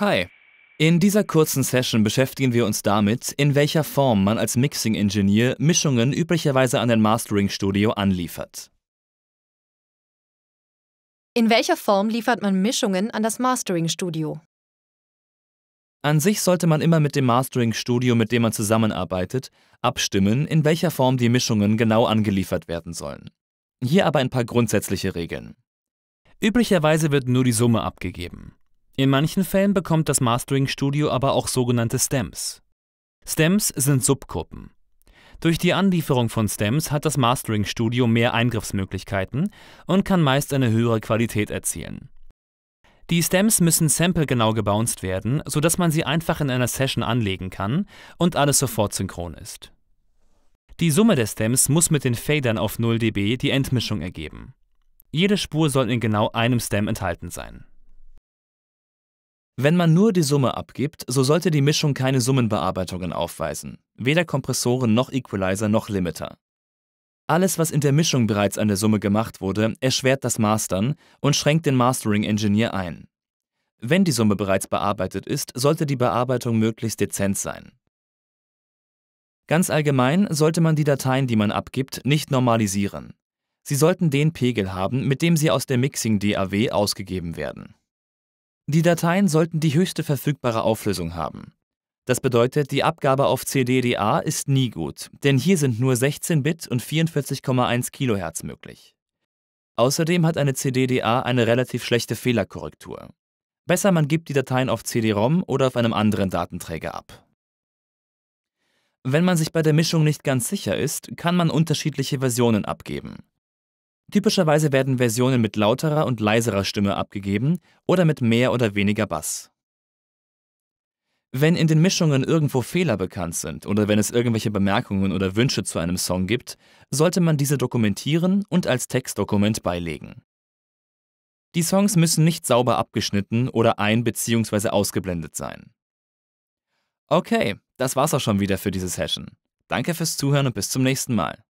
Hi. In dieser kurzen Session beschäftigen wir uns damit, in welcher Form man als mixing Engineer Mischungen üblicherweise an ein Mastering-Studio anliefert. In welcher Form liefert man Mischungen an das Mastering-Studio? An sich sollte man immer mit dem Mastering-Studio, mit dem man zusammenarbeitet, abstimmen, in welcher Form die Mischungen genau angeliefert werden sollen. Hier aber ein paar grundsätzliche Regeln. Üblicherweise wird nur die Summe abgegeben. In manchen Fällen bekommt das Mastering-Studio aber auch sogenannte Stems. Stems sind Subgruppen. Durch die Anlieferung von Stems hat das Mastering-Studio mehr Eingriffsmöglichkeiten und kann meist eine höhere Qualität erzielen. Die Stems müssen samplegenau gebounced werden, sodass man sie einfach in einer Session anlegen kann und alles sofort synchron ist. Die Summe der Stems muss mit den Fadern auf 0 dB die Endmischung ergeben. Jede Spur soll in genau einem Stem enthalten sein. Wenn man nur die Summe abgibt, so sollte die Mischung keine Summenbearbeitungen aufweisen, weder Kompressoren noch Equalizer noch Limiter. Alles, was in der Mischung bereits an der Summe gemacht wurde, erschwert das Mastern und schränkt den Mastering-Engineer ein. Wenn die Summe bereits bearbeitet ist, sollte die Bearbeitung möglichst dezent sein. Ganz allgemein sollte man die Dateien, die man abgibt, nicht normalisieren. Sie sollten den Pegel haben, mit dem sie aus der Mixing-DAW ausgegeben werden. Die Dateien sollten die höchste verfügbare Auflösung haben. Das bedeutet, die Abgabe auf CDDA ist nie gut, denn hier sind nur 16-Bit und 44,1 kHz möglich. Außerdem hat eine CDDA eine relativ schlechte Fehlerkorrektur. Besser man gibt die Dateien auf CD-ROM oder auf einem anderen Datenträger ab. Wenn man sich bei der Mischung nicht ganz sicher ist, kann man unterschiedliche Versionen abgeben. Typischerweise werden Versionen mit lauterer und leiserer Stimme abgegeben oder mit mehr oder weniger Bass. Wenn in den Mischungen irgendwo Fehler bekannt sind oder wenn es irgendwelche Bemerkungen oder Wünsche zu einem Song gibt, sollte man diese dokumentieren und als Textdokument beilegen. Die Songs müssen nicht sauber abgeschnitten oder ein- bzw. ausgeblendet sein. Okay, das war's auch schon wieder für diese Session. Danke fürs Zuhören und bis zum nächsten Mal.